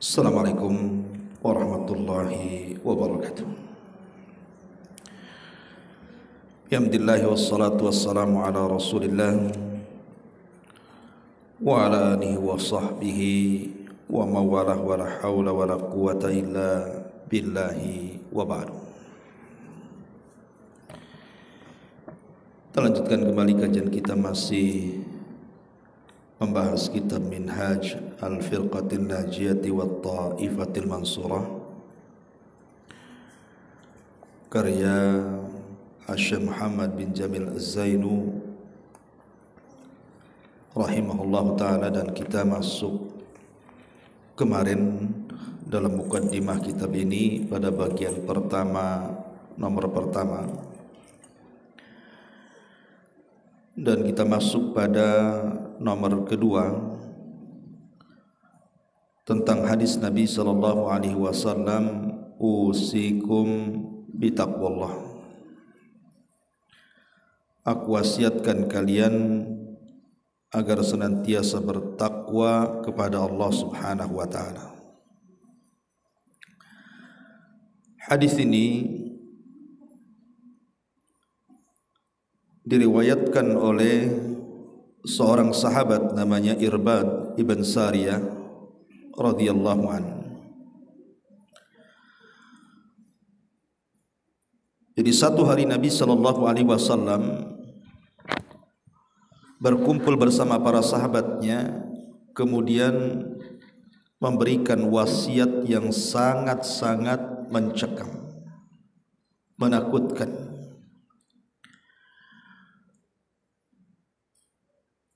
Assalamualaikum warahmatullahi wabarakatuh. Bihamdillahi wassalatu wassalamu ala Rasulillah ala alihi wa sahbihi wa mawalah Kita lanjutkan kembali kajian kita masih membahas kitab Minhaj Al-Firqatil Najiyati wa Ta'ifatil Mansurah karya Asy Muhammad bin Jamil Az-Zainu rahimahullah taala dan kita masuk kemarin dalam mukaddimah kitab ini pada bagian pertama nomor pertama dan kita masuk pada nomor kedua tentang hadis Nabi sallallahu alaihi wasallam usikum bitaqwallah Aku wasiatkan kalian agar senantiasa bertakwa kepada Allah Subhanahu wa taala. Hadis ini diriwayatkan oleh seorang sahabat namanya Irbad ibn Sariyah radhiyallahu an. Jadi satu hari Nabi sallallahu alaihi wasallam berkumpul bersama para sahabatnya kemudian memberikan wasiat yang sangat-sangat mencekam menakutkan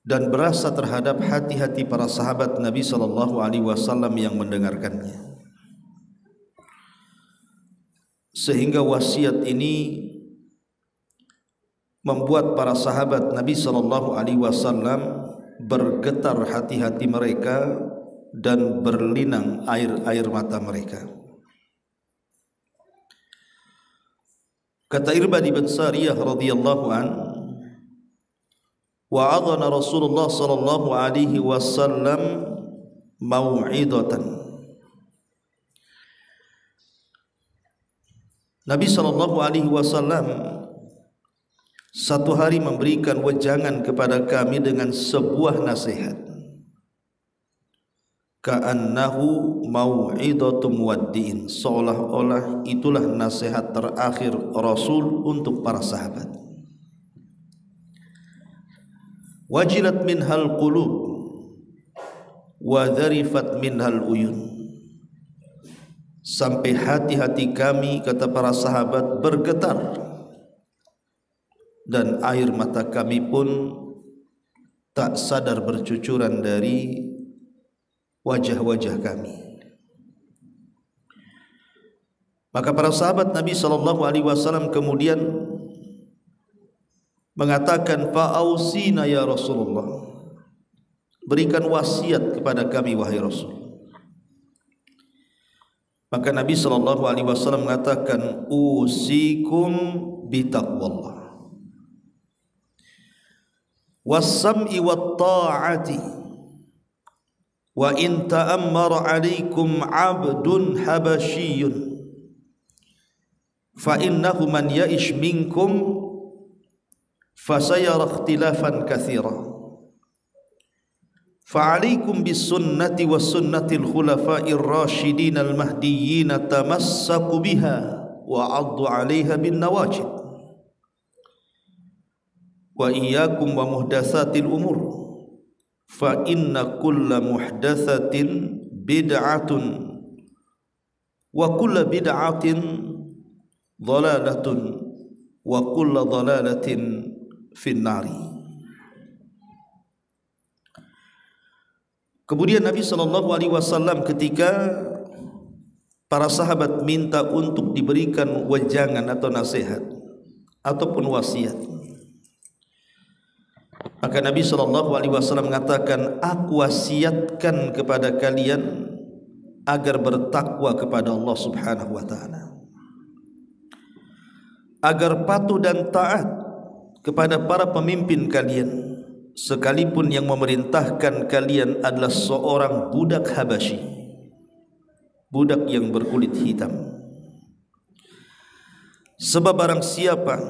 dan berasa terhadap hati-hati para sahabat Nabi Shallallahu Alaihi Wasallam yang mendengarkannya. Sehingga wasiat ini membuat para sahabat Nabi Shallallahu Alaihi Wasallam bergetar hati-hati mereka dan berlinang air-air mata mereka. Kata Irbad bin Sariyah radhiyallahu anhu wa Rasulullah sallallahu alaihi wasallam mau'idatan Nabi sallallahu alaihi wasallam satu hari memberikan wejangan kepada kami dengan sebuah nasihat ka'annahu mauidatum wadiin. seolah-olah itulah nasihat terakhir Rasul untuk para sahabat wajilat minhal qulub wa zarifat hal uyun sampai hati-hati kami kata para sahabat bergetar dan air mata kami pun tak sadar bercucuran dari wajah-wajah kami maka para sahabat Nabi sallallahu alaihi wasallam kemudian mengatakan fa'ausina ya Rasulullah. Berikan wasiat kepada kami wahai Rasul. Maka Nabi sallallahu alaihi wasallam mengatakan usikum bi taqwallah. Was-sam'i wat ta'ati wa in ta'ammara 'alaikum 'abdun habasyiyun fa innahu man ya'ish minkum فسيرى اختلافا كثيرا فعليكم بالسنة والسنة الخلفاء الراشدين المهديين تمسكوا بها وعضوا عليها بالنواجد وإياكم ومحدثات الأمور فإن كل محدثة بدعة وكل بدعة ضلالة وكل ضلالة finnari. Kemudian Nabi Shallallahu Alaihi Wasallam ketika para sahabat minta untuk diberikan wejangan atau nasihat ataupun wasiat, maka Nabi Shallallahu Alaihi Wasallam mengatakan, aku wasiatkan kepada kalian agar bertakwa kepada Allah Subhanahu Wa Taala, agar patuh dan taat kepada para pemimpin kalian sekalipun yang memerintahkan kalian adalah seorang budak Habasyi budak yang berkulit hitam sebab barang siapa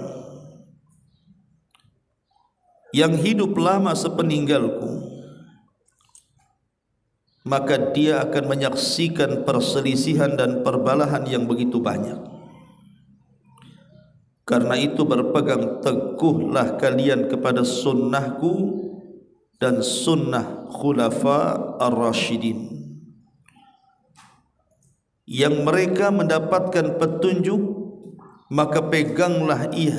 yang hidup lama sepeninggalku maka dia akan menyaksikan perselisihan dan perbalahan yang begitu banyak Karena itu berpegang teguhlah kalian kepada sunnahku dan sunnah khulafa ar rasyidin Yang mereka mendapatkan petunjuk, maka peganglah ia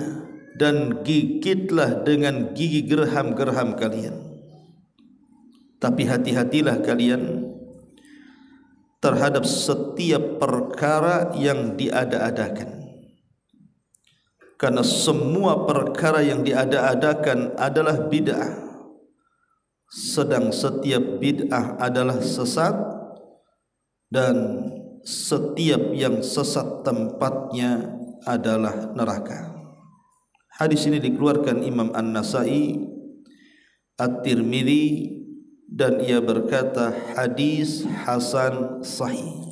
dan gigitlah dengan gigi gerham-gerham kalian. Tapi hati-hatilah kalian terhadap setiap perkara yang diada-adakan. karena semua perkara yang diada-adakan adalah bid'ah sedang setiap bid'ah adalah sesat dan setiap yang sesat tempatnya adalah neraka hadis ini dikeluarkan Imam An-Nasai At-Tirmidzi dan ia berkata hadis hasan sahih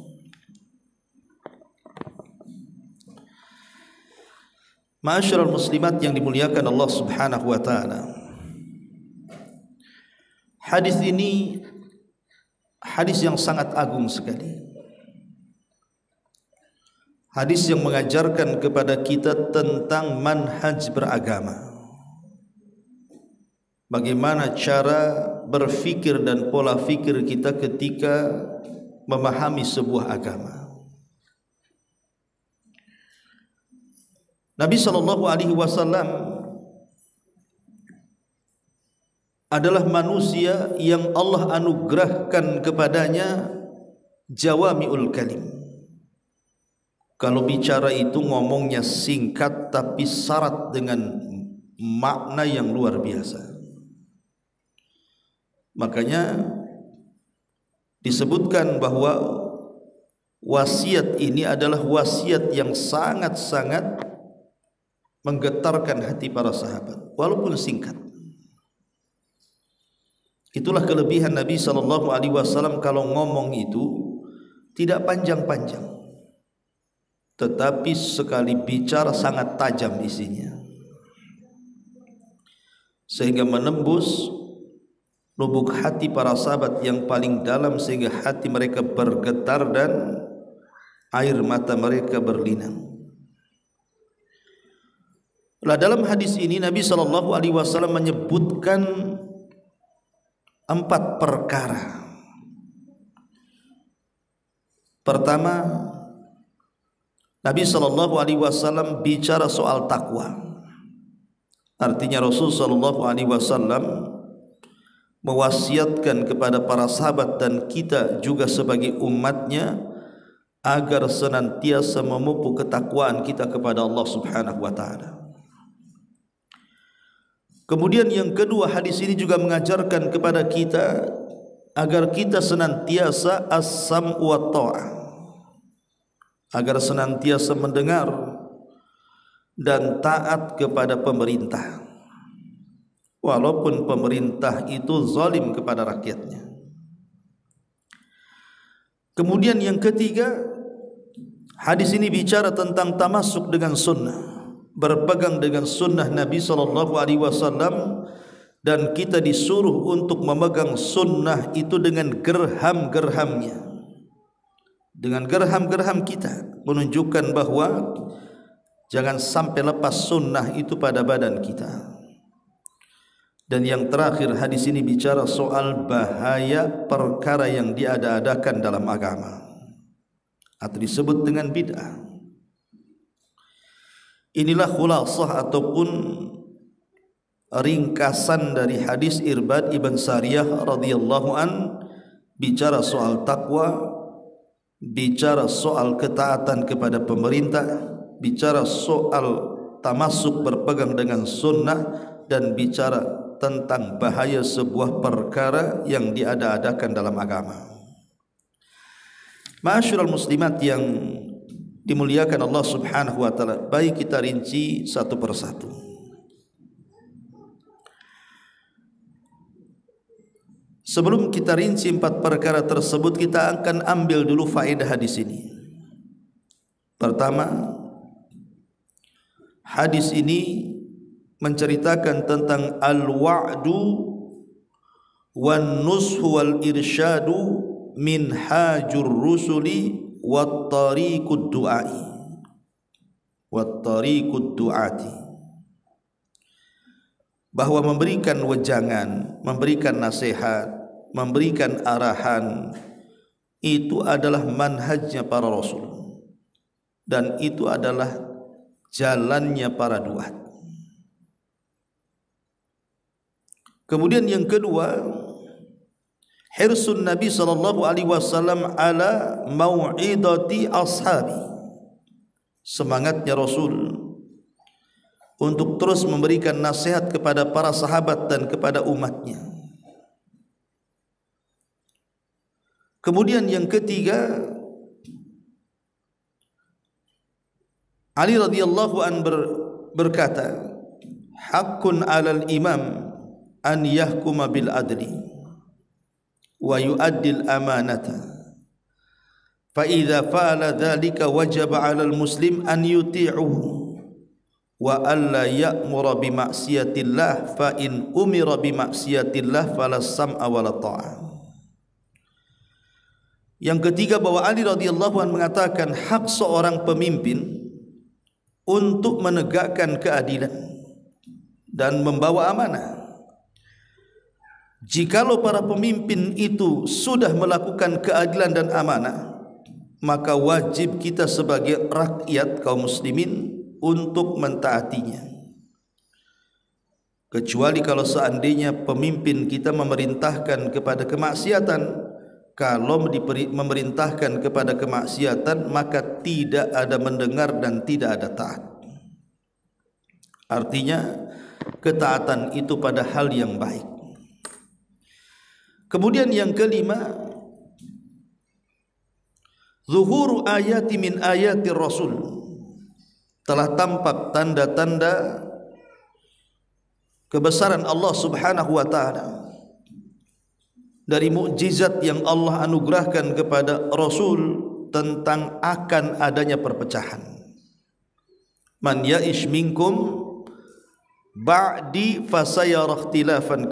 Masyarakat muslimat yang dimuliakan Allah Subhanahu wa taala. Hadis ini hadis yang sangat agung sekali. Hadis yang mengajarkan kepada kita tentang manhaj beragama. Bagaimana cara berfikir dan pola fikir kita ketika memahami sebuah agama. Nabi Shallallahu Alaihi Wasallam adalah manusia yang Allah anugerahkan kepadanya jawamiul kalim. Kalau bicara itu ngomongnya singkat tapi syarat dengan makna yang luar biasa. Makanya disebutkan bahwa wasiat ini adalah wasiat yang sangat-sangat menggetarkan hati para sahabat walaupun singkat. Itulah kelebihan Nabi saw Alaihi Wasallam kalau ngomong itu tidak panjang-panjang, tetapi sekali bicara sangat tajam isinya, sehingga menembus lubuk hati para sahabat yang paling dalam sehingga hati mereka bergetar dan air mata mereka berlinang. Lah dalam hadis ini Nabi Shallallahu Alaihi Wasallam menyebutkan empat perkara. Pertama, Nabi Shallallahu Alaihi Wasallam bicara soal takwa. Artinya Rasul Shallallahu Alaihi Wasallam mewasiatkan kepada para sahabat dan kita juga sebagai umatnya agar senantiasa memupuk ketakwaan kita kepada Allah Subhanahu wa taala. Kemudian yang kedua hadis ini juga mengajarkan kepada kita agar kita senantiasa asam wa Agar senantiasa mendengar dan taat kepada pemerintah. Walaupun pemerintah itu zalim kepada rakyatnya. Kemudian yang ketiga, hadis ini bicara tentang tamasuk dengan sunnah berpegang dengan sunnah Nabi sallallahu alaihi wasallam dan kita disuruh untuk memegang sunnah itu dengan gerham-gerhamnya. Dengan gerham-gerham kita menunjukkan bahwa jangan sampai lepas sunnah itu pada badan kita. Dan yang terakhir hadis ini bicara soal bahaya perkara yang diada-adakan dalam agama. Atau disebut dengan bid'ah. Inilah khulasah ataupun ringkasan dari hadis Irbad Ibn Sariyah radhiyallahu an bicara soal takwa, bicara soal ketaatan kepada pemerintah, bicara soal tamasuk berpegang dengan sunnah dan bicara tentang bahaya sebuah perkara yang diada-adakan dalam agama. Masyurul muslimat yang dimuliakan Allah Subhanahu wa taala. Baik kita rinci satu persatu. Sebelum kita rinci empat perkara tersebut, kita akan ambil dulu faedah hadis ini. Pertama, hadis ini menceritakan tentang al-wa'du wan nushu wal irsyadu min hajur rusuli wa du'ai wa du'ati bahwa memberikan wejangan, memberikan nasihat, memberikan arahan itu adalah manhajnya para rasul dan itu adalah jalannya para duat. Kemudian yang kedua, hirsun Nabi sallallahu alaihi wasallam ala mau'idati ashabi. Semangatnya Rasul untuk terus memberikan nasihat kepada para sahabat dan kepada umatnya. Kemudian yang ketiga Ali radhiyallahu an ber, berkata, hakun 'alal imam an yahkuma bil adli." wa yu'addil amanata fa idza fa'ala dhalika wajaba 'alal muslim an yuti'uhu wa alla ya'mura bi ma'siyatillah fa in umira bi ma'siyatillah fala sam'a wala yang ketiga bahwa Ali radhiyallahu anhu mengatakan hak seorang pemimpin untuk menegakkan keadilan dan membawa amanah Jikalau para pemimpin itu sudah melakukan keadilan dan amanah, maka wajib kita sebagai rakyat kaum muslimin untuk mentaatinya. Kecuali kalau seandainya pemimpin kita memerintahkan kepada kemaksiatan, kalau memerintahkan kepada kemaksiatan maka tidak ada mendengar dan tidak ada taat. Artinya ketaatan itu pada hal yang baik. Kemudian yang kelima zuhur ayat min ayat rasul Telah tampak tanda-tanda Kebesaran Allah subhanahu wa ta'ala Dari mukjizat yang Allah anugerahkan kepada rasul Tentang akan adanya perpecahan Man ya'ish minkum ba'di fasayara ikhtilafan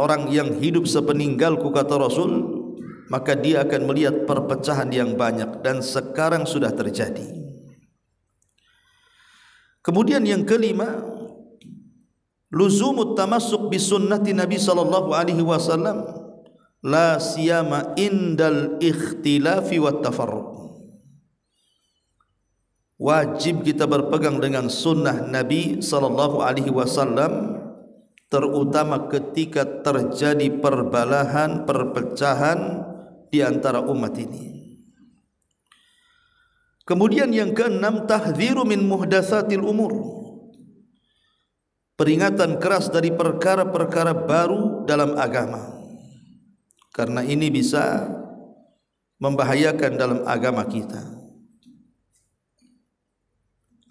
orang yang hidup sepeninggalku kata Rasul maka dia akan melihat perpecahan yang banyak dan sekarang sudah terjadi kemudian yang kelima luzumut tamassuk bi sunnati nabi saw. la siyama indal ikhtilafi wat tafarruq wajib kita berpegang dengan sunnah Nabi sallallahu alaihi wasallam terutama ketika terjadi perbalahan, perpecahan di antara umat ini. Kemudian yang keenam tahdziru min muhdatsatil umur. Peringatan keras dari perkara-perkara baru dalam agama. Karena ini bisa membahayakan dalam agama kita.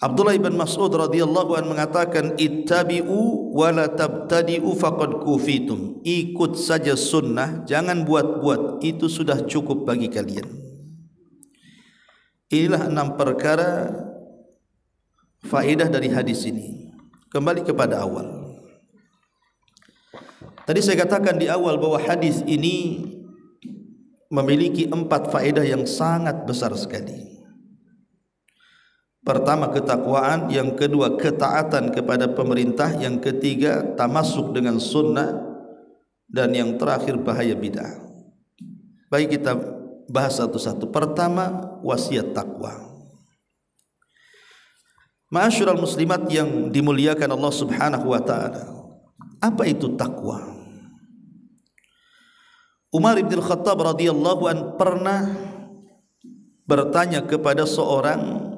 Abdullah ibn Mas'ud radhiyallahu an mengatakan ittabi'u wa la tabtadi'u faqad kufitum. Ikut saja sunnah, jangan buat-buat, itu sudah cukup bagi kalian. Inilah enam perkara faedah dari hadis ini. Kembali kepada awal. Tadi saya katakan di awal bahwa hadis ini memiliki empat faedah yang sangat besar sekali. Pertama ketakwaan, yang kedua ketaatan kepada pemerintah, yang ketiga tamasuk dengan sunnah, dan yang terakhir bahaya bid'ah. Baik kita bahas satu-satu. Pertama wasiat takwa. Ma'asyiral muslimat yang dimuliakan Allah Subhanahu wa taala. Apa itu takwa? Umar bin Khattab radhiyallahu an pernah bertanya kepada seorang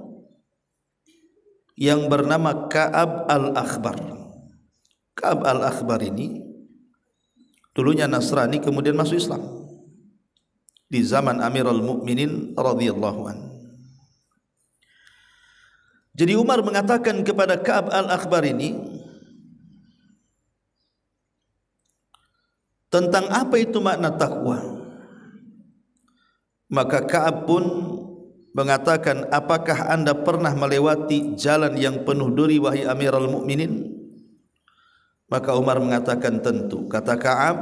yang bernama Ka'ab al-Akhbar. Ka'ab al-Akhbar ini dulunya Nasrani kemudian masuk Islam di zaman Amirul Mukminin radhiyallahu an. Jadi Umar mengatakan kepada Ka'ab al-Akhbar ini tentang apa itu makna takwa. Maka Ka'ab pun mengatakan apakah anda pernah melewati jalan yang penuh duri wahai amiral mukminin maka Umar mengatakan tentu kata Ka'ab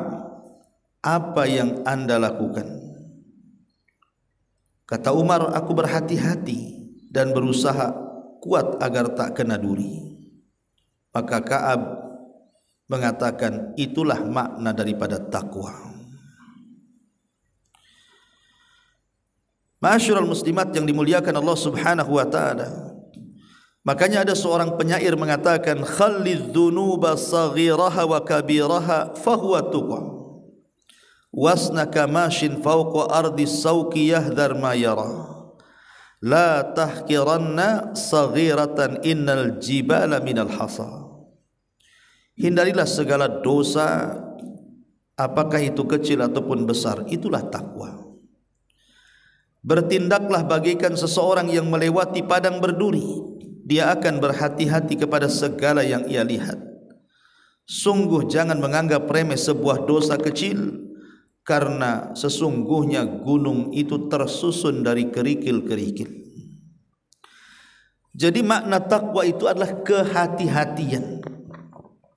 apa yang anda lakukan kata Umar aku berhati-hati dan berusaha kuat agar tak kena duri maka Ka'ab mengatakan itulah makna daripada takwa. Masyurul muslimat yang dimuliakan Allah subhanahu wa ta'ala Makanya ada seorang penyair mengatakan Khalid dhunuba saghiraha wa kabiraha fahuwa tuqa Wasnaka mashin fawqa ardi sawki yahdhar ma yara La tahkiranna saghiratan innal jibala minal hasa Hindarilah segala dosa Apakah itu kecil ataupun besar Itulah takwa Bertindaklah bagaikan seseorang yang melewati padang berduri. Dia akan berhati-hati kepada segala yang ia lihat. Sungguh jangan menganggap remeh sebuah dosa kecil karena sesungguhnya gunung itu tersusun dari kerikil-kerikil. Jadi makna takwa itu adalah kehati-hatian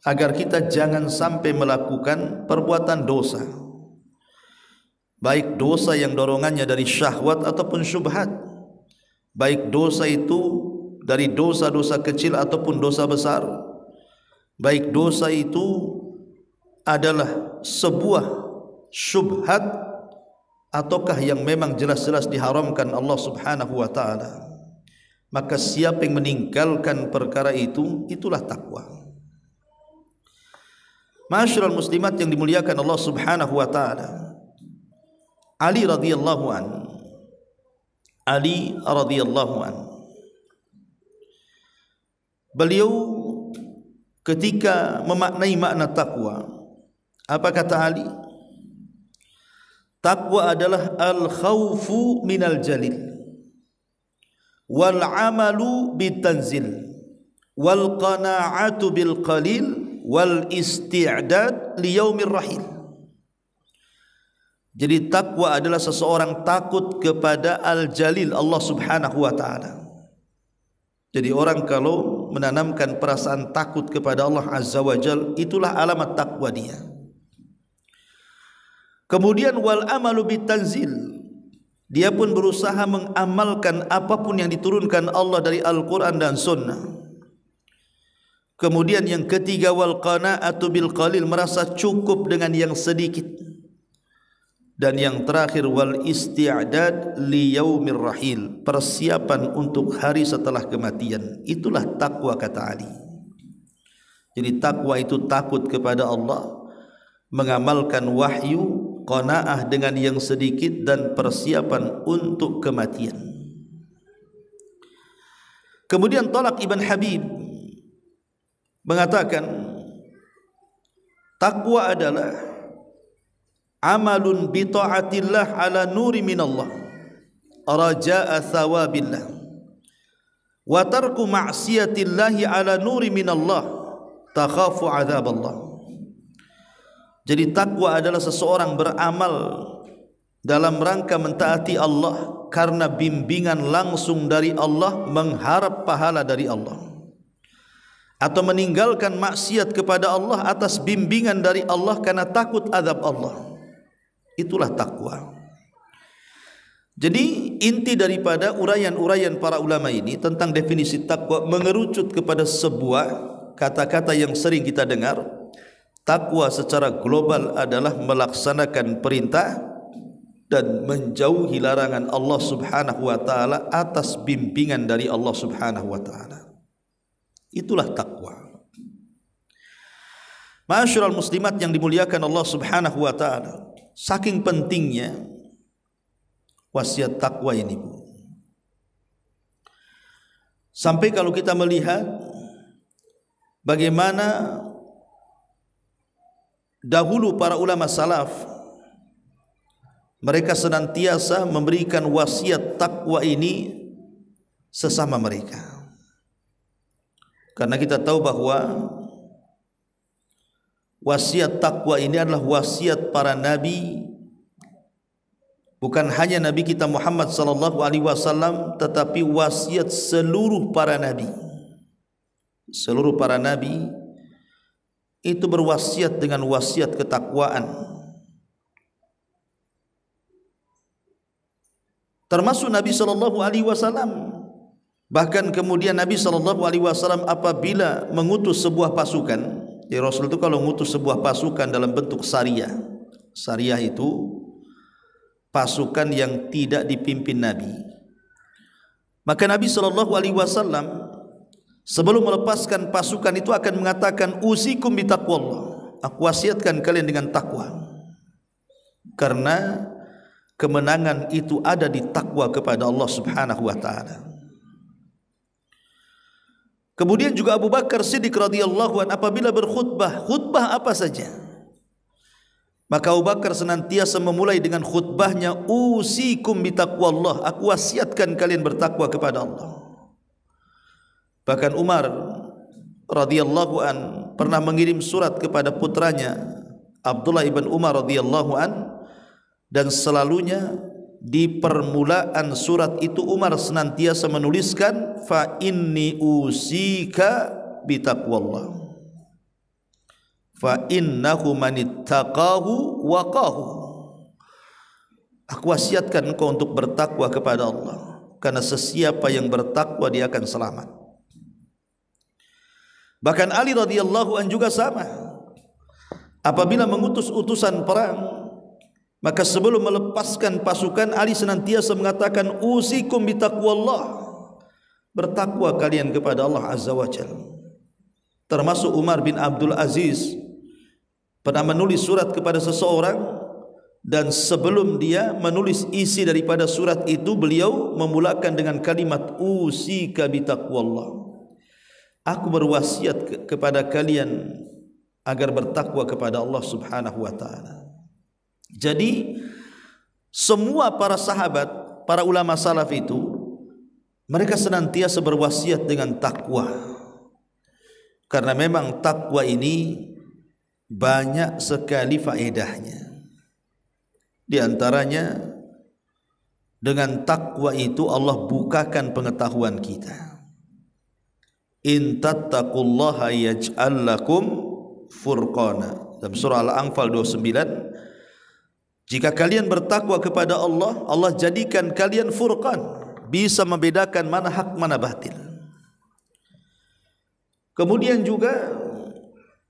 agar kita jangan sampai melakukan perbuatan dosa. baik dosa yang dorongannya dari syahwat ataupun syubhat baik dosa itu dari dosa-dosa kecil ataupun dosa besar baik dosa itu adalah sebuah syubhat ataukah yang memang jelas-jelas diharamkan Allah Subhanahu wa taala maka siapa yang meninggalkan perkara itu itulah takwa Masyarakat muslimat yang dimuliakan Allah subhanahu wa ta'ala Ali radhiyallahu an Ali radhiyallahu an Beliau ketika memaknai makna takwa apa kata Ali Takwa adalah al khawfu minal jalil wal amalu bitanzil wal qanaatu bil qalil wal isti'dad li yaumir rahil Jadi takwa adalah seseorang takut kepada Al-Jalil Allah Subhanahu wa taala. Jadi orang kalau menanamkan perasaan takut kepada Allah Azza wa Jal itulah alamat takwa dia. Kemudian wal amalu bitanzil. Dia pun berusaha mengamalkan apapun yang diturunkan Allah dari Al-Qur'an dan Sunnah. Kemudian yang ketiga wal qanaatu bil qalil merasa cukup dengan yang sedikit dan yang terakhir wal isti'dad li yaumir rahil persiapan untuk hari setelah kematian itulah takwa kata Ali jadi takwa itu takut kepada Allah mengamalkan wahyu qanaah dengan yang sedikit dan persiapan untuk kematian kemudian talak ibn habib mengatakan takwa adalah amalun bi taatillah ala nuri minallah raja'a thawabillah wa tarku ma'siyatillahi ala nuri minallah takhafu adzaballah jadi takwa adalah seseorang beramal dalam rangka mentaati Allah karena bimbingan langsung dari Allah mengharap pahala dari Allah atau meninggalkan maksiat kepada Allah atas bimbingan dari Allah karena takut azab Allah. Itulah takwa. Jadi inti daripada uraian-uraian para ulama ini tentang definisi takwa mengerucut kepada sebuah kata-kata yang sering kita dengar. Takwa secara global adalah melaksanakan perintah dan menjauhi larangan Allah Subhanahu wa taala atas bimbingan dari Allah Subhanahu wa taala. Itulah takwa. Masyarul muslimat yang dimuliakan Allah Subhanahu wa taala. Saking pentingnya wasiat takwa ini, Bu. Sampai kalau kita melihat bagaimana dahulu para ulama salaf mereka senantiasa memberikan wasiat takwa ini sesama mereka. Karena kita tahu bahwa wasiat takwa ini adalah wasiat para nabi bukan hanya nabi kita Muhammad sallallahu alaihi wasallam tetapi wasiat seluruh para nabi seluruh para nabi itu berwasiat dengan wasiat ketakwaan termasuk Nabi sallallahu alaihi wasallam bahkan kemudian Nabi sallallahu alaihi wasallam apabila mengutus sebuah pasukan jadi Rasul itu kalau ngutus sebuah pasukan dalam bentuk syariah. Syariah itu pasukan yang tidak dipimpin Nabi. Maka Nabi Shallallahu Alaihi Wasallam sebelum melepaskan pasukan itu akan mengatakan usikum bitaqwallah. Aku wasiatkan kalian dengan takwa. Karena kemenangan itu ada di takwa kepada Allah Subhanahu wa taala. Kemudian juga Abu Bakar Siddiq radhiyallahu an apabila berkhutbah, khutbah apa saja? Maka Abu Bakar senantiasa memulai dengan khutbahnya usikum bitaqwallah, aku wasiatkan kalian bertakwa kepada Allah. Bahkan Umar radhiyallahu an pernah mengirim surat kepada putranya Abdullah ibn Umar radhiyallahu an dan selalunya di permulaan surat itu Umar senantiasa menuliskan fa inni usika bitaqwallah fa innahu manittaqahu waqahu aku wasiatkan engkau untuk bertakwa kepada Allah karena sesiapa yang bertakwa dia akan selamat bahkan Ali radhiyallahu an juga sama apabila mengutus utusan perang Maka sebelum melepaskan pasukan Ali senantiasa mengatakan usikum bitaqwallah. Bertakwa kalian kepada Allah Azza wa Jalla. Termasuk Umar bin Abdul Aziz pernah menulis surat kepada seseorang dan sebelum dia menulis isi daripada surat itu beliau memulakan dengan kalimat usika bitaqwallah. Aku berwasiat ke kepada kalian agar bertakwa kepada Allah Subhanahu wa taala. Jadi semua para sahabat, para ulama salaf itu mereka senantiasa berwasiat dengan takwa. Karena memang takwa ini banyak sekali faedahnya. Di antaranya dengan takwa itu Allah bukakan pengetahuan kita. In tattaqullaha yaj'al lakum furqana. Dalam surah Al-Anfal 29 Jika kalian bertakwa kepada Allah, Allah jadikan kalian furqan, bisa membedakan mana hak mana batil. Kemudian juga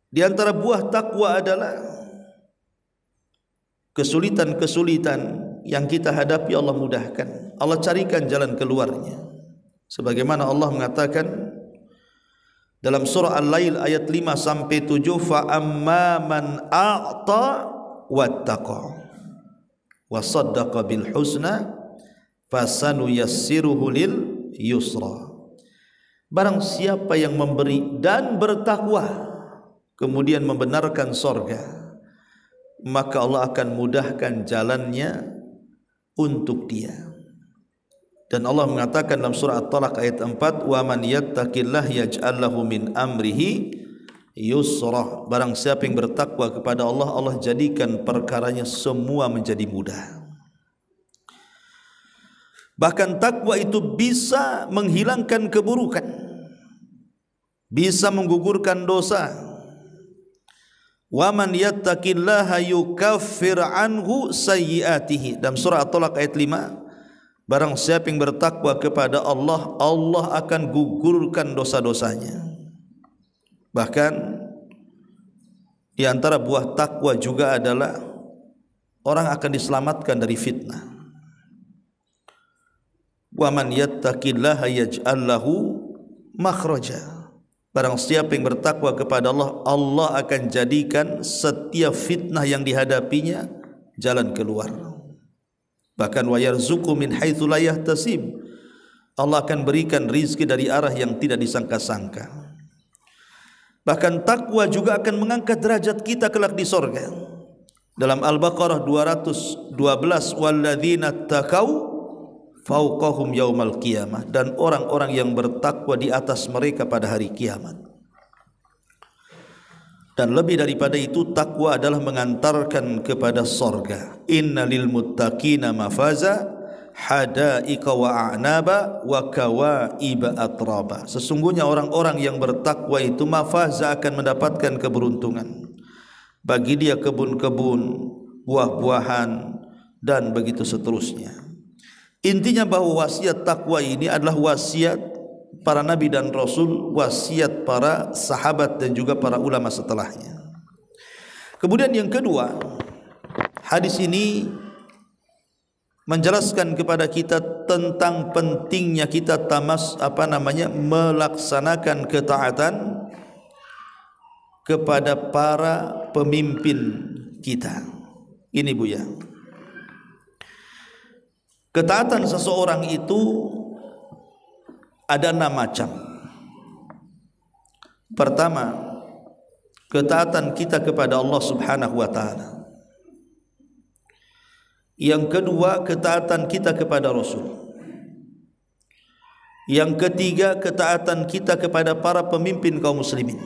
di antara buah takwa adalah kesulitan-kesulitan yang kita hadapi Allah mudahkan. Allah carikan jalan keluarnya. Sebagaimana Allah mengatakan dalam surah Al-Lail ayat 5 sampai 7 fa amman a'ta wattaqa. wa saddaqa bil husna fasanu yassiruhu lil yusra barang siapa yang memberi dan bertakwa kemudian membenarkan sorga maka Allah akan mudahkan jalannya untuk dia dan Allah mengatakan dalam surah At-Talaq ayat 4 wa man yattaqillah yaj'al lahu min amrihi yusrah barang siapa yang bertakwa kepada Allah Allah jadikan perkaranya semua menjadi mudah bahkan takwa itu bisa menghilangkan keburukan bisa menggugurkan dosa Waman yattaqillaha yukaffir anhu sayyiatihi. Dalam surah At-Talaq ayat 5, barang siapa yang bertakwa kepada Allah, Allah akan gugurkan dosa-dosanya. Bahkan di antara buah takwa juga adalah orang akan diselamatkan dari fitnah. Wa man yattaqillaha yaj'al lahu makhraja. Barang siapa yang bertakwa kepada Allah, Allah akan jadikan setiap fitnah yang dihadapinya jalan keluar. Bahkan wa yarzuqu min haitsu la yahtasib. Allah akan berikan rizki dari arah yang tidak disangka-sangka. Bahkan takwa juga akan mengangkat derajat kita kelak di sorga. Dalam Al-Baqarah 212 walladzina takau fauqahum yaumal qiyamah dan orang-orang yang bertakwa di atas mereka pada hari kiamat. Dan lebih daripada itu takwa adalah mengantarkan kepada sorga. Inna lil muttaqina mafaza hadaika wa a'naba wa kawaiba atraba. Sesungguhnya orang-orang yang bertakwa itu mafaza akan mendapatkan keberuntungan. Bagi dia kebun-kebun, buah-buahan dan begitu seterusnya. Intinya bahwa wasiat takwa ini adalah wasiat para nabi dan rasul, wasiat para sahabat dan juga para ulama setelahnya. Kemudian yang kedua, hadis ini menjelaskan kepada kita tentang pentingnya kita tamas apa namanya melaksanakan ketaatan kepada para pemimpin kita. Ini Bu ya. Ketaatan seseorang itu ada enam macam. Pertama, ketaatan kita kepada Allah Subhanahu wa taala. Yang kedua, ketaatan kita kepada Rasul. Yang ketiga, ketaatan kita kepada para pemimpin kaum muslimin.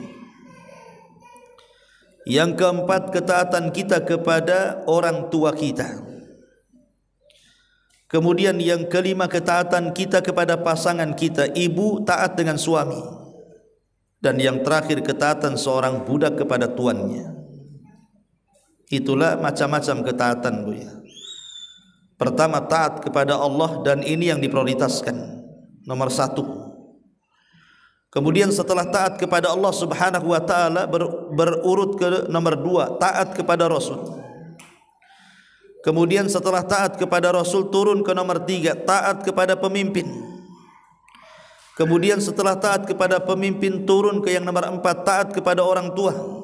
Yang keempat, ketaatan kita kepada orang tua kita. Kemudian yang kelima ketaatan kita kepada pasangan kita, ibu taat dengan suami. Dan yang terakhir ketaatan seorang budak kepada tuannya. Itulah macam-macam ketaatan Bu ya. Pertama taat kepada Allah dan ini yang diprioritaskan nomor satu. Kemudian setelah taat kepada Allah Subhanahu wa taala ber, berurut ke nomor dua taat kepada Rasul. Kemudian setelah taat kepada Rasul turun ke nomor tiga taat kepada pemimpin. Kemudian setelah taat kepada pemimpin turun ke yang nomor empat taat kepada orang tua.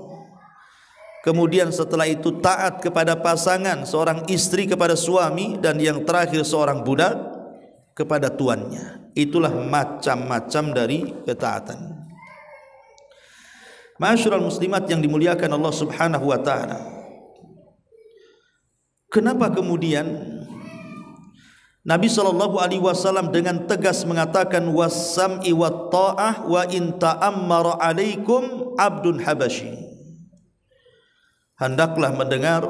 Kemudian setelah itu taat kepada pasangan, seorang istri kepada suami dan yang terakhir seorang budak kepada tuannya. Itulah macam-macam dari ketaatan. Masyurul muslimat yang dimuliakan Allah Subhanahu wa taala. Kenapa kemudian Nabi sallallahu alaihi wasallam dengan tegas mengatakan wasam'i wat ta'ah wa in ta'ammara alaikum abdun habasyi hendaklah mendengar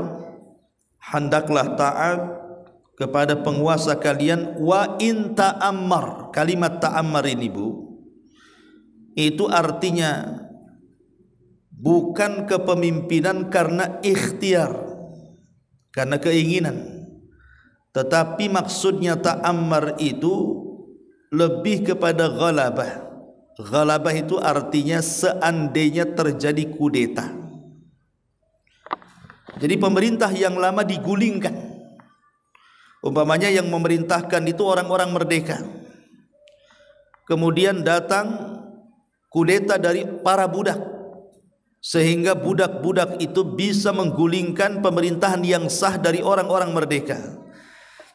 hendaklah taat kepada penguasa kalian wa in ta'ammar kalimat ta'ammar ini Bu itu artinya bukan kepemimpinan karena ikhtiar karena keinginan tetapi maksudnya ta'ammar itu lebih kepada ghalabah ghalabah itu artinya seandainya terjadi kudeta jadi pemerintah yang lama digulingkan. Umpamanya yang memerintahkan itu orang-orang merdeka. Kemudian datang kudeta dari para budak. Sehingga budak-budak itu bisa menggulingkan pemerintahan yang sah dari orang-orang merdeka.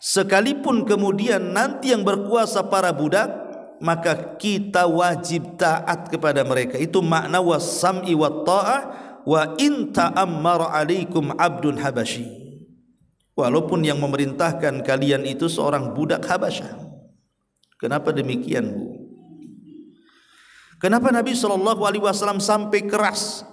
Sekalipun kemudian nanti yang berkuasa para budak, maka kita wajib taat kepada mereka. Itu makna wasam'i wa ta'ah wa inta ammar alaikum abdun habasyi walaupun yang memerintahkan kalian itu seorang budak Habasyah kenapa demikian Bu Kenapa Nabi Shallallahu Alaihi Wasallam sampai keras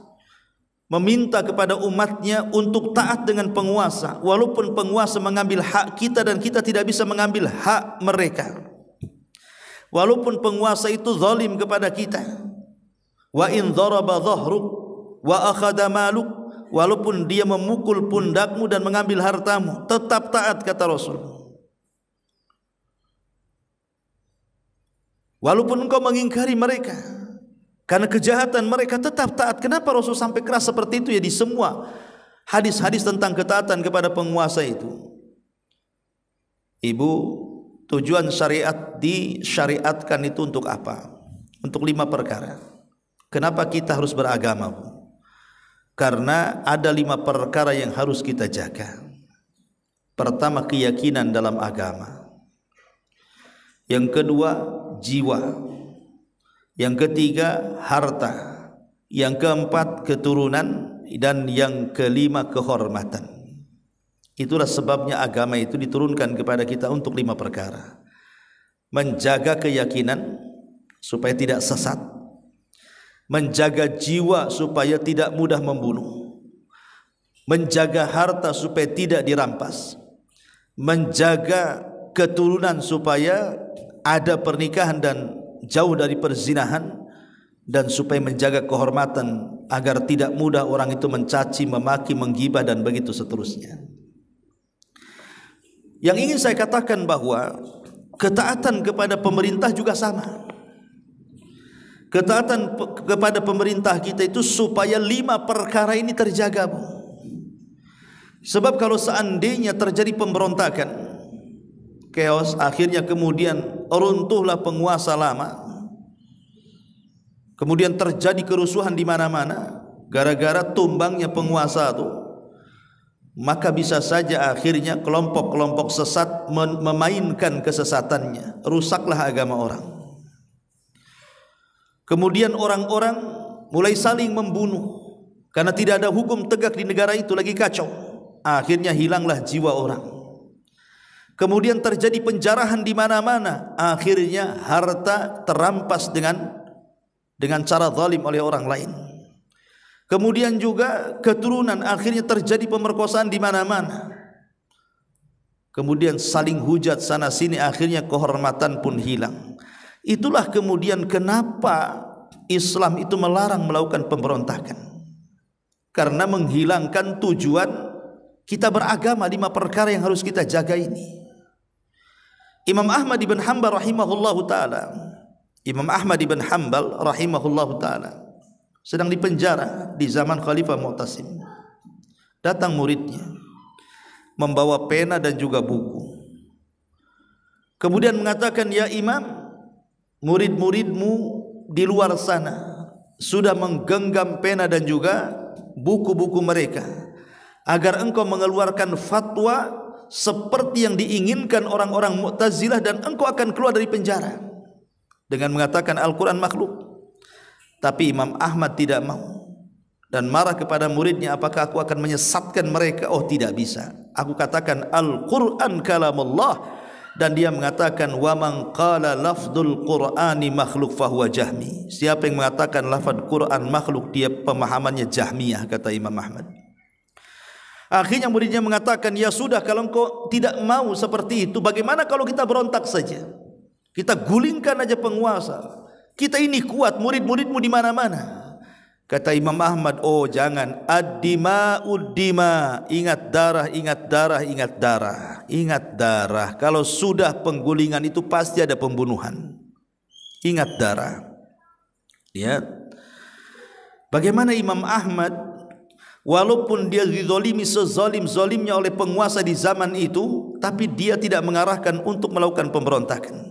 meminta kepada umatnya untuk taat dengan penguasa, walaupun penguasa mengambil hak kita dan kita tidak bisa mengambil hak mereka. Walaupun penguasa itu zalim kepada kita. Wa in dharaba dhahruk wa akhadha maluk walaupun dia memukul pundakmu dan mengambil hartamu tetap taat kata Rasul walaupun engkau mengingkari mereka karena kejahatan mereka tetap taat kenapa Rasul sampai keras seperti itu ya di semua hadis-hadis tentang ketaatan kepada penguasa itu ibu tujuan syariat disyariatkan itu untuk apa untuk lima perkara kenapa kita harus beragama Bu karena ada lima perkara yang harus kita jaga. Pertama keyakinan dalam agama. Yang kedua jiwa. Yang ketiga harta. Yang keempat keturunan dan yang kelima kehormatan. Itulah sebabnya agama itu diturunkan kepada kita untuk lima perkara. Menjaga keyakinan supaya tidak sesat menjaga jiwa supaya tidak mudah membunuh, menjaga harta supaya tidak dirampas, menjaga keturunan supaya ada pernikahan dan jauh dari perzinahan dan supaya menjaga kehormatan agar tidak mudah orang itu mencaci, memaki, menggibah dan begitu seterusnya. Yang ingin saya katakan bahwa ketaatan kepada pemerintah juga sama. Ketaatan kepada pemerintah kita itu supaya lima perkara ini terjaga. Sebab kalau seandainya terjadi pemberontakan, chaos akhirnya kemudian runtuhlah penguasa lama. Kemudian terjadi kerusuhan di mana-mana gara-gara tumbangnya penguasa itu. Maka bisa saja akhirnya kelompok-kelompok sesat memainkan kesesatannya, rusaklah agama orang. Kemudian orang-orang mulai saling membunuh karena tidak ada hukum tegak di negara itu lagi kacau. Akhirnya hilanglah jiwa orang. Kemudian terjadi penjarahan di mana-mana. Akhirnya harta terampas dengan dengan cara zalim oleh orang lain. Kemudian juga keturunan akhirnya terjadi pemerkosaan di mana-mana. Kemudian saling hujat sana sini akhirnya kehormatan pun hilang. Itulah kemudian kenapa Islam itu melarang melakukan pemberontakan. Karena menghilangkan tujuan kita beragama lima perkara yang harus kita jaga ini. Imam Ahmad ibn Hanbal rahimahullahu taala. Imam Ahmad ibn Hanbal rahimahullahu taala sedang dipenjara di zaman Khalifah Mu'tasim. Datang muridnya membawa pena dan juga buku. Kemudian mengatakan, "Ya Imam, murid-muridmu di luar sana sudah menggenggam pena dan juga buku-buku mereka agar engkau mengeluarkan fatwa seperti yang diinginkan orang-orang Mu'tazilah dan engkau akan keluar dari penjara dengan mengatakan Al-Qur'an makhluk tapi Imam Ahmad tidak mau dan marah kepada muridnya apakah aku akan menyesatkan mereka oh tidak bisa aku katakan Al-Qur'an kalamullah Allah dan dia mengatakan wa man qala lafdzul qur'ani makhluk fahuwa jahmi siapa yang mengatakan lafadz Quran makhluk dia pemahamannya jahmiyah kata Imam Ahmad Akhirnya muridnya mengatakan, ya sudah kalau engkau tidak mau seperti itu, bagaimana kalau kita berontak saja? Kita gulingkan aja penguasa. Kita ini kuat, murid-muridmu di mana-mana. Kata Imam Ahmad, oh jangan adima udima, Ingat darah, ingat darah, ingat darah. Ingat darah. Kalau sudah penggulingan itu pasti ada pembunuhan. Ingat darah. ya. Bagaimana Imam Ahmad walaupun dia dizalimi sezalim zolimnya oleh penguasa di zaman itu, tapi dia tidak mengarahkan untuk melakukan pemberontakan.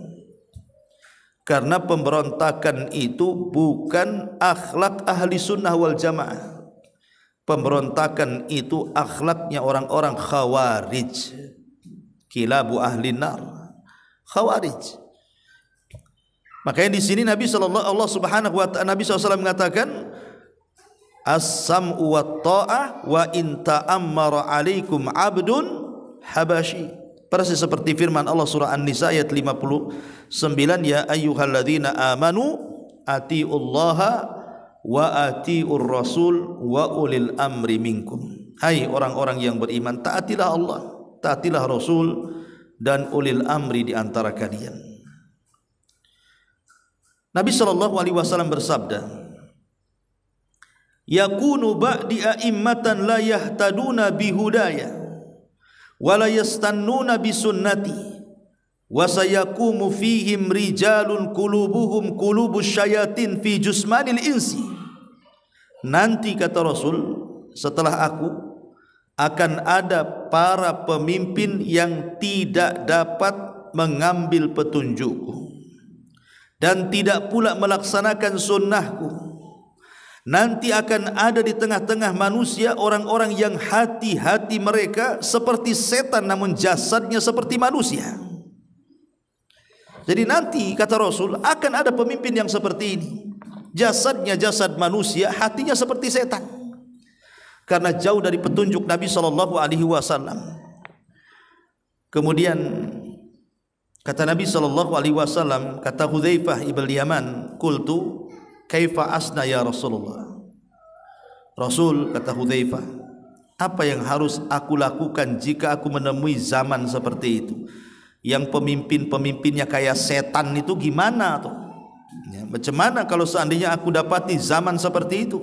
Karena pemberontakan itu bukan akhlak ahli sunnah wal jamaah. Pemberontakan itu akhlaknya orang-orang khawarij. Kilabu ahli nar. Khawarij. Makanya di sini Nabi sallallahu Allah Subhanahu wa taala Nabi SAW mengatakan as-sam'u wa ta'ah wa in ta'ammara alaikum 'abdun habasyi Persis seperti firman Allah surah An-Nisa ayat 59 ya ayyuhalladzina amanu atiullaha wa atiur rasul wa ulil amri minkum. Hai orang-orang yang beriman taatilah Allah, taatilah rasul dan ulil amri di antara kalian. Nabi sallallahu alaihi wasallam bersabda Yakunu ba'di a'immatan la yahtaduna bihudayah wala yastannuna bi sunnati wa sayakumu fihim rijalun qulubuhum qulubus syayatin fi jismanil insi nanti kata rasul setelah aku akan ada para pemimpin yang tidak dapat mengambil petunjukku dan tidak pula melaksanakan sunnahku Nanti akan ada di tengah-tengah manusia orang-orang yang hati-hati mereka seperti setan namun jasadnya seperti manusia. Jadi nanti kata Rasul akan ada pemimpin yang seperti ini. Jasadnya jasad manusia, hatinya seperti setan. Karena jauh dari petunjuk Nabi sallallahu alaihi wasallam. Kemudian kata Nabi sallallahu alaihi wasallam, kata Hudzaifah ibn Yaman, qultu Kaifa asna ya Rasulullah? Rasul kata Hudzaifah, apa yang harus aku lakukan jika aku menemui zaman seperti itu? Yang pemimpin-pemimpinnya kayak setan itu gimana tuh? Ya, macam mana kalau seandainya aku dapati zaman seperti itu?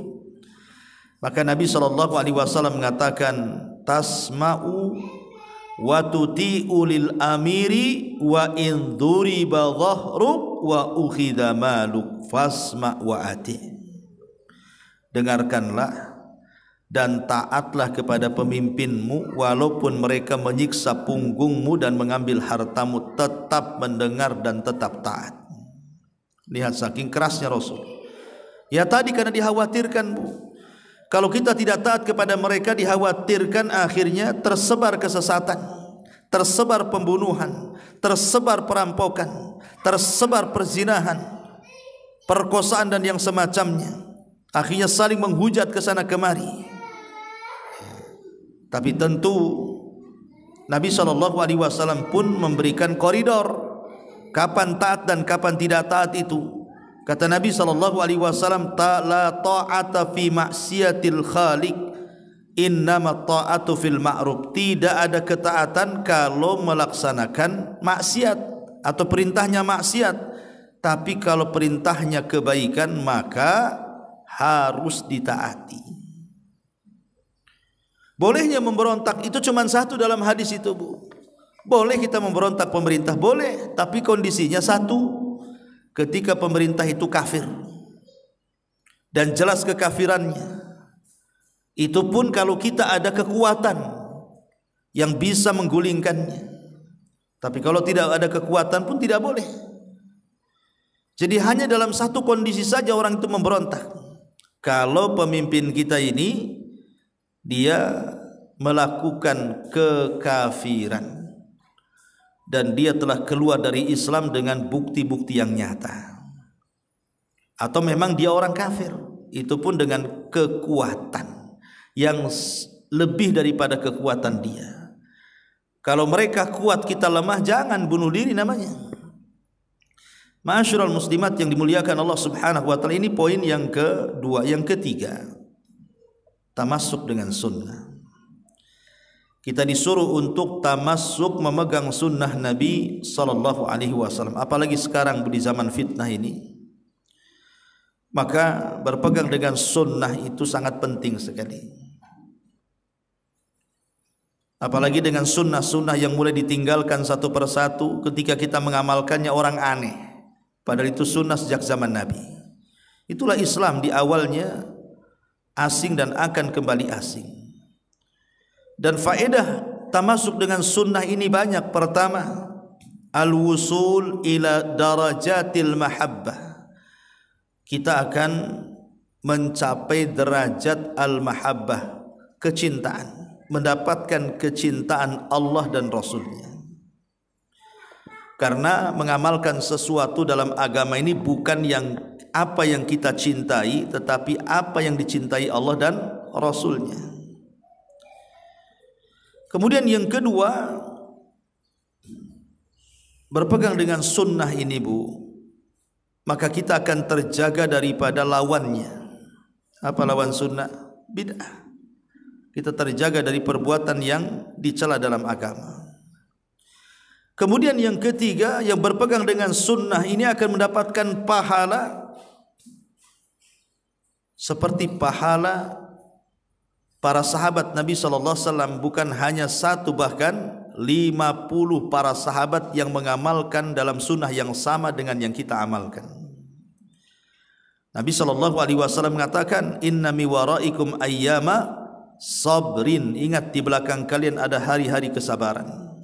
Maka Nabi Shallallahu Alaihi Wasallam mengatakan, tasma'u wa tuti'u lil amiri wa in dhuriba dhahruk wa ukhidha maluk fasma wa ati dengarkanlah dan taatlah kepada pemimpinmu walaupun mereka menyiksa punggungmu dan mengambil hartamu tetap mendengar dan tetap taat lihat saking kerasnya Rasul ya tadi karena dikhawatirkan bu kalau kita tidak taat kepada mereka dikhawatirkan akhirnya tersebar kesesatan, tersebar pembunuhan, tersebar perampokan, tersebar perzinahan, perkosaan dan yang semacamnya. Akhirnya saling menghujat ke sana kemari. Tapi tentu Nabi Shallallahu Alaihi Wasallam pun memberikan koridor kapan taat dan kapan tidak taat itu Kata Nabi sallallahu alaihi wasallam ta la ta'ata fi maksiatil khaliq innama ta'atu fil ma'ruf. Tidak ada ketaatan kalau melaksanakan maksiat atau perintahnya maksiat. Tapi kalau perintahnya kebaikan maka harus ditaati. Bolehnya memberontak itu cuma satu dalam hadis itu, Bu. Boleh kita memberontak pemerintah, boleh, tapi kondisinya satu, ketika pemerintah itu kafir dan jelas kekafirannya. Itu pun kalau kita ada kekuatan yang bisa menggulingkannya. Tapi kalau tidak ada kekuatan pun tidak boleh. Jadi hanya dalam satu kondisi saja orang itu memberontak. Kalau pemimpin kita ini dia melakukan kekafiran dan dia telah keluar dari Islam dengan bukti-bukti yang nyata. Atau memang dia orang kafir, itu pun dengan kekuatan yang lebih daripada kekuatan dia. Kalau mereka kuat kita lemah jangan bunuh diri namanya. Masyurul muslimat yang dimuliakan Allah Subhanahu wa taala ini poin yang kedua, yang ketiga. masuk dengan sunnah kita disuruh untuk tamasuk memegang sunnah Nabi sallallahu alaihi wasallam apalagi sekarang di zaman fitnah ini maka berpegang dengan sunnah itu sangat penting sekali apalagi dengan sunnah-sunnah yang mulai ditinggalkan satu persatu ketika kita mengamalkannya orang aneh padahal itu sunnah sejak zaman Nabi itulah Islam di awalnya asing dan akan kembali asing dan faedah termasuk dengan sunnah ini banyak. Pertama, al-wusul ila darajatil mahabbah. Kita akan mencapai derajat al-mahabbah, kecintaan. Mendapatkan kecintaan Allah dan Rasulnya. Karena mengamalkan sesuatu dalam agama ini bukan yang apa yang kita cintai tetapi apa yang dicintai Allah dan Rasulnya. nya Kemudian yang kedua berpegang dengan sunnah ini bu maka kita akan terjaga daripada lawannya apa lawan sunnah bid'ah kita terjaga dari perbuatan yang dicela dalam agama kemudian yang ketiga yang berpegang dengan sunnah ini akan mendapatkan pahala seperti pahala para sahabat Nabi Shallallahu Alaihi Wasallam bukan hanya satu bahkan 50 para sahabat yang mengamalkan dalam sunnah yang sama dengan yang kita amalkan. Nabi Shallallahu Alaihi Wasallam mengatakan, Inna mi waraikum ayyama sabrin. Ingat di belakang kalian ada hari-hari kesabaran.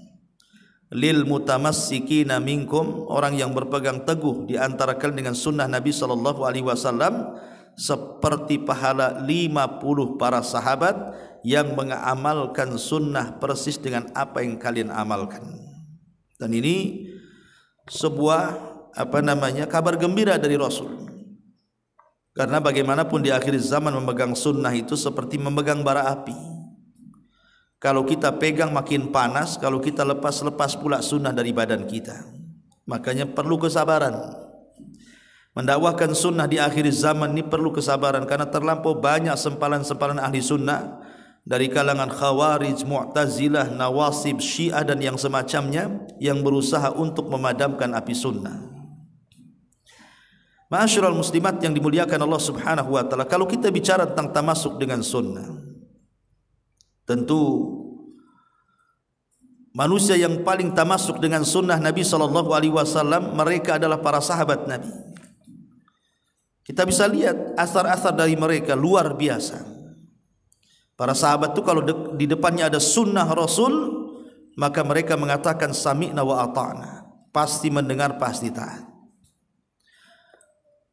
Lil mutamasiki minkum orang yang berpegang teguh di antara kalian dengan sunnah Nabi Shallallahu Alaihi Wasallam seperti pahala 50 para sahabat yang mengamalkan sunnah persis dengan apa yang kalian amalkan. Dan ini sebuah apa namanya kabar gembira dari Rasul. Karena bagaimanapun di akhir zaman memegang sunnah itu seperti memegang bara api. Kalau kita pegang makin panas, kalau kita lepas-lepas pula sunnah dari badan kita. Makanya perlu kesabaran. Mendakwahkan sunnah di akhir zaman ini perlu kesabaran karena terlampau banyak sempalan-sempalan ahli sunnah dari kalangan khawarij, mu'tazilah, nawasib, syiah dan yang semacamnya yang berusaha untuk memadamkan api sunnah. Ma'asyiral muslimat yang dimuliakan Allah Subhanahu wa taala, kalau kita bicara tentang tamasuk dengan sunnah, tentu manusia yang paling tamasuk dengan sunnah Nabi saw, mereka adalah para sahabat Nabi. Kita bisa lihat asar-asar dari mereka luar biasa. Para sahabat itu kalau de di depannya ada sunnah Rasul, maka mereka mengatakan sami'na wa ata'na. Pasti mendengar, pasti taat.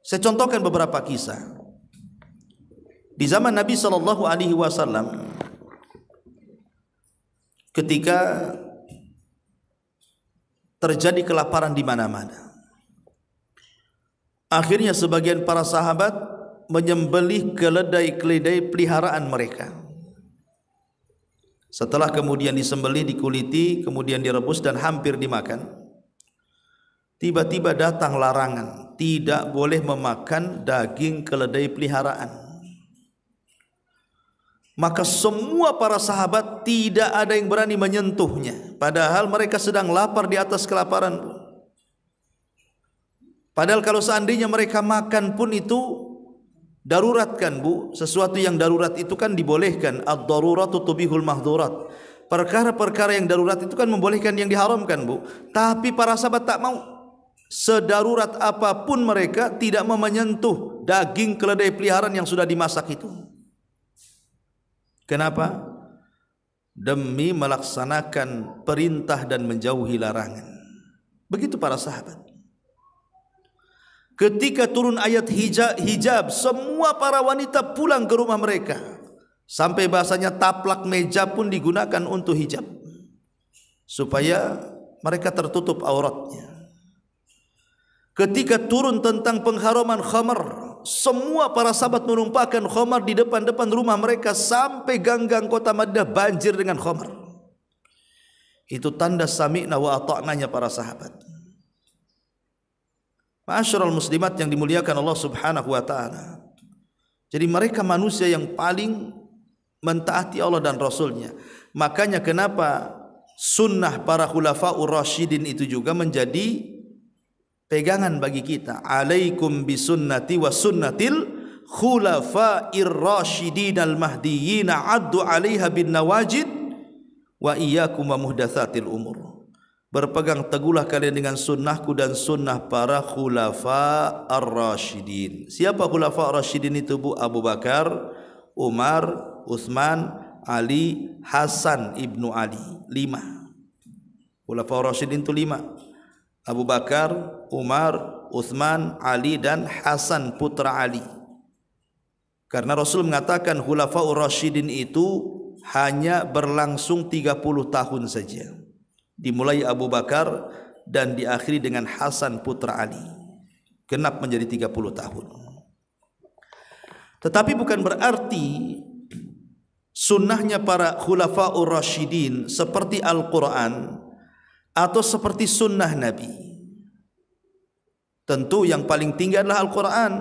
Saya contohkan beberapa kisah. Di zaman Nabi Shallallahu Alaihi Wasallam, ketika terjadi kelaparan di mana-mana, Akhirnya sebagian para sahabat menyembelih keledai-keledai peliharaan mereka. Setelah kemudian disembelih, dikuliti, kemudian direbus dan hampir dimakan. Tiba-tiba datang larangan, tidak boleh memakan daging keledai peliharaan. Maka semua para sahabat tidak ada yang berani menyentuhnya, padahal mereka sedang lapar di atas kelaparan. Padahal kalau seandainya mereka makan pun itu darurat kan Bu, sesuatu yang darurat itu kan dibolehkan. Ad-daruratu tubihul mahdurat. Perkara-perkara yang darurat itu kan membolehkan yang diharamkan Bu. Tapi para sahabat tak mau. Sedarurat apapun mereka tidak mau menyentuh daging keledai peliharaan yang sudah dimasak itu. Kenapa? Demi melaksanakan perintah dan menjauhi larangan. Begitu para sahabat. Ketika turun ayat hijab, hijab, semua para wanita pulang ke rumah mereka. Sampai bahasanya taplak meja pun digunakan untuk hijab. Supaya mereka tertutup auratnya. Ketika turun tentang pengharuman khamar, semua para sahabat menumpahkan khamar di depan-depan rumah mereka sampai ganggang kota Madinah banjir dengan khamar. Itu tanda sami'na wa ata'nanya para sahabat. Masyarul muslimat yang dimuliakan Allah Subhanahu wa taala. Jadi mereka manusia yang paling mentaati Allah dan Rasulnya. Makanya kenapa sunnah para khulafaur rasyidin itu juga menjadi pegangan bagi kita. Alaikum bisunnati wa sunnatil khulafair rasyidin al mahdiyina addu 'alaiha bin nawajid wa iyyakum wa muhdatsatil umur. Berpegang teguhlah kalian dengan sunnahku dan sunnah para khulafa ar-rashidin. Siapa khulafa ar-rashidin itu bu? Abu Bakar, Umar, Uthman, Ali, Hasan ibnu Ali. Lima. Khulafa ar-rashidin itu lima. Abu Bakar, Umar, Uthman, Ali dan Hasan putra Ali. Karena Rasul mengatakan khulafa ar-rashidin itu hanya berlangsung 30 tahun Saja. dimulai Abu Bakar dan diakhiri dengan Hasan putra Ali genap menjadi 30 tahun tetapi bukan berarti sunnahnya para khulafaur rasyidin seperti Al-Quran atau seperti sunnah Nabi. Tentu yang paling tinggi adalah Al-Quran.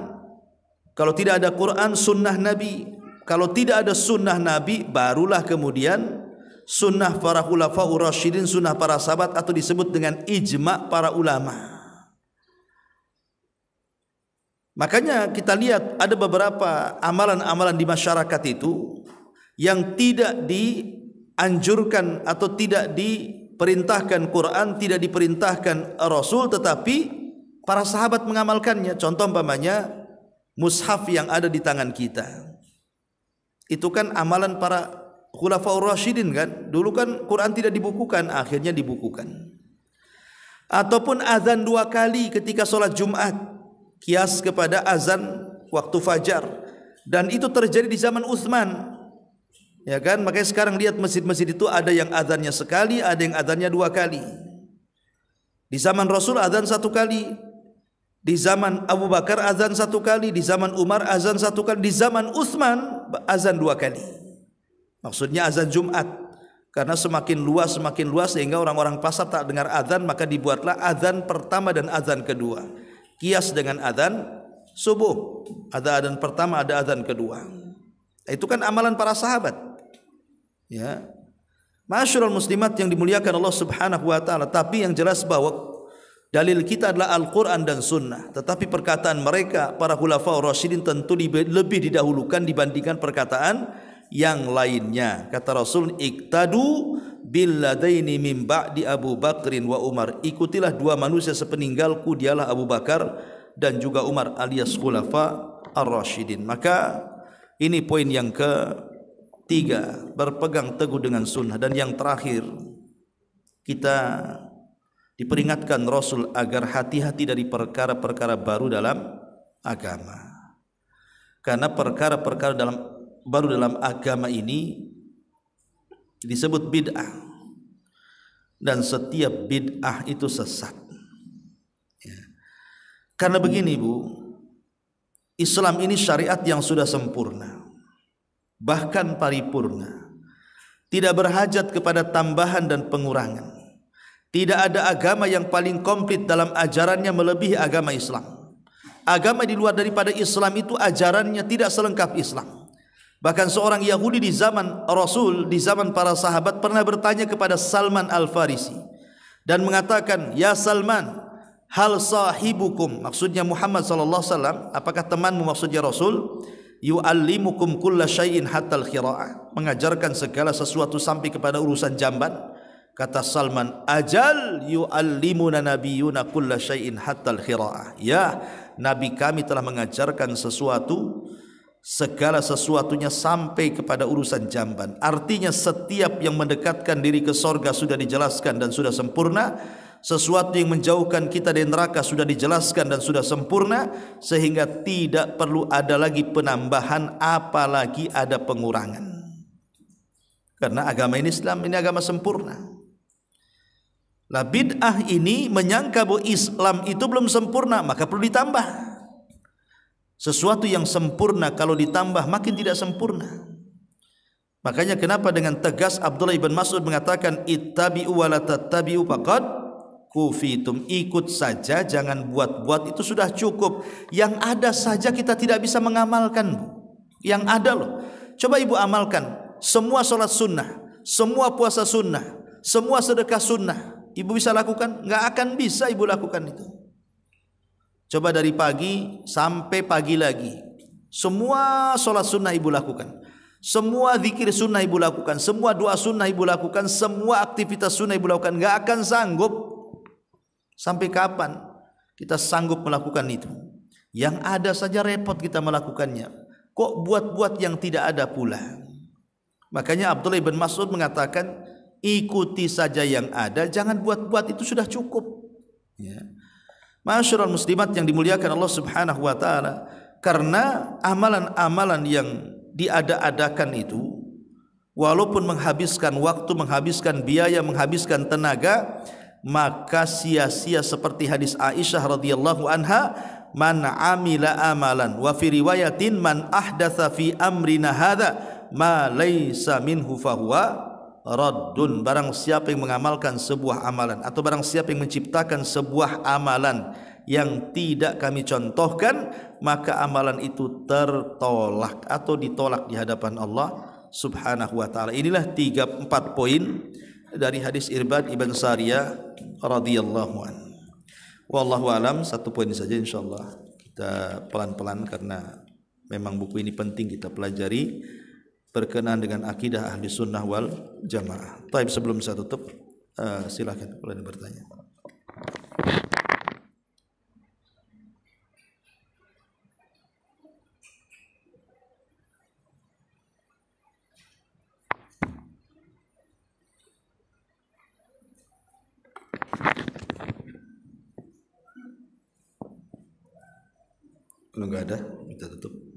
Kalau tidak ada Quran, sunnah Nabi. Kalau tidak ada sunnah Nabi, barulah kemudian sunnah para khulafa urasyidin, sunnah para sahabat atau disebut dengan ijma para ulama. Makanya kita lihat ada beberapa amalan-amalan di masyarakat itu yang tidak dianjurkan atau tidak diperintahkan Quran, tidak diperintahkan Rasul tetapi para sahabat mengamalkannya. Contoh umpamanya mushaf yang ada di tangan kita. Itu kan amalan para Khulafaur Rashidin kan, dulu kan Quran tidak dibukukan, akhirnya dibukukan. Ataupun azan dua kali ketika sholat Jumat, kias kepada azan waktu fajar. Dan itu terjadi di zaman Utsman. Ya kan? Makanya sekarang lihat masjid-masjid itu ada yang azannya sekali, ada yang azannya dua kali. Di zaman Rasul azan satu kali, di zaman Abu Bakar azan satu kali, di zaman Umar azan satu kali, di zaman Utsman azan dua kali. Maksudnya azan Jumat. Karena semakin luas semakin luas sehingga orang-orang pasar tak dengar azan maka dibuatlah azan pertama dan azan kedua. Kias dengan azan subuh. Ada azan pertama, ada azan kedua. Itu kan amalan para sahabat. Ya. Masyurul muslimat yang dimuliakan Allah Subhanahu wa taala, tapi yang jelas bahwa dalil kita adalah Al-Qur'an dan Sunnah. Tetapi perkataan mereka para khulafa Rasyidin tentu lebih didahulukan dibandingkan perkataan yang lainnya. Kata Rasul, "Iktadu billadaini min ba'di Abu Bakrin wa Umar." Ikutilah dua manusia sepeninggalku dialah Abu Bakar dan juga Umar alias khulafa ar rashidin Maka ini poin yang ke tiga berpegang teguh dengan sunnah dan yang terakhir kita diperingatkan Rasul agar hati-hati dari perkara-perkara baru dalam agama karena perkara-perkara dalam baru dalam agama ini disebut bid'ah dan setiap bid'ah itu sesat ya. karena begini bu Islam ini syariat yang sudah sempurna bahkan paripurna tidak berhajat kepada tambahan dan pengurangan tidak ada agama yang paling komplit dalam ajarannya melebihi agama Islam. Agama di luar daripada Islam itu ajarannya tidak selengkap Islam. Bahkan seorang Yahudi di zaman Rasul, di zaman para sahabat pernah bertanya kepada Salman Al-Farisi dan mengatakan, "Ya Salman, hal sahibukum?" Maksudnya Muhammad sallallahu alaihi wasallam, apakah temanmu maksudnya Rasul? Yu'allimukum kulla syai'in hatta al khiraah mengajarkan segala sesuatu sampai kepada urusan jamban. Kata Salman, "Ajal yu'allimuna nabiyyuna kulla syai'in hatta al khiraah Ya, nabi kami telah mengajarkan sesuatu segala sesuatunya sampai kepada urusan jamban. Artinya setiap yang mendekatkan diri ke sorga sudah dijelaskan dan sudah sempurna. Sesuatu yang menjauhkan kita dari neraka sudah dijelaskan dan sudah sempurna. Sehingga tidak perlu ada lagi penambahan apalagi ada pengurangan. Karena agama ini Islam ini agama sempurna. Lah bid'ah ini menyangka bahwa Islam itu belum sempurna maka perlu ditambah. Sesuatu yang sempurna kalau ditambah makin tidak sempurna. Makanya kenapa dengan tegas Abdullah ibn Mas'ud mengatakan itabi wa la faqad kufitum. Ikut saja jangan buat-buat itu sudah cukup. Yang ada saja kita tidak bisa mengamalkan. Yang ada loh. Coba ibu amalkan semua sholat sunnah, semua puasa sunnah, semua sedekah sunnah. Ibu bisa lakukan? Nggak akan bisa ibu lakukan itu. Coba dari pagi sampai pagi lagi. Semua sholat sunnah ibu lakukan. Semua zikir sunnah ibu lakukan. Semua doa sunnah ibu lakukan. Semua aktivitas sunnah ibu lakukan. Gak akan sanggup. Sampai kapan kita sanggup melakukan itu? Yang ada saja repot kita melakukannya. Kok buat-buat yang tidak ada pula? Makanya Abdullah Ibn Mas'ud mengatakan, ikuti saja yang ada, jangan buat-buat itu sudah cukup. Ya. Masyarul muslimat yang dimuliakan Allah Subhanahu wa taala, karena amalan-amalan yang diada-adakan itu walaupun menghabiskan waktu, menghabiskan biaya, menghabiskan tenaga, maka sia-sia seperti hadis Aisyah radhiyallahu anha, man amila amalan wa fi riwayatin man ahdatha fi amrina hadza ma laisa minhu fahuwa raddun barang siapa yang mengamalkan sebuah amalan atau barang siapa yang menciptakan sebuah amalan yang tidak kami contohkan maka amalan itu tertolak atau ditolak di hadapan Allah Subhanahu wa taala. Inilah tiga empat poin dari hadis Irbad ibn Sariyah radhiyallahu an. Wallahu alam satu poin saja insyaallah kita pelan-pelan karena memang buku ini penting kita pelajari berkenaan dengan akidah ahli sunnah wal jamaah. Taib sebelum saya tutup, uh, eh, silahkan boleh bertanya. Kalau nggak ada, kita tutup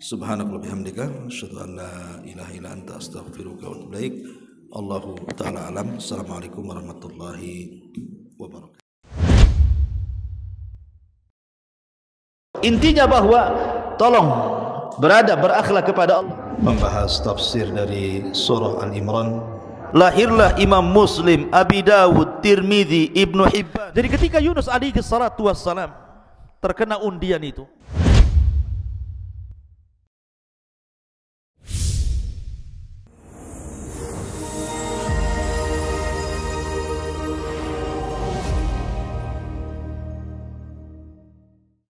subhanakallah bihamdika asyhadu an la ilaha illa anta astaghfiruka wa atubu Allahu taala alam assalamualaikum warahmatullahi wabarakatuh intinya bahwa tolong berada berakhlak kepada Allah membahas tafsir dari surah Al-Imran lahirlah Imam Muslim, Abi Dawud, Tirmidzi, Ibnu Hibban. Jadi ketika Yunus alaihi salatu wassalam terkena undian itu,